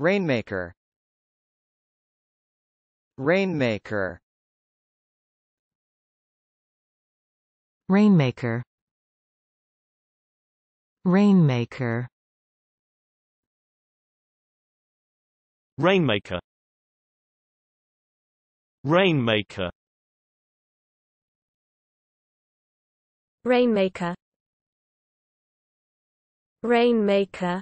Rainmaker Rainmaker Rainmaker Rainmaker Rainmaker Rainmaker Rainmaker Rainmaker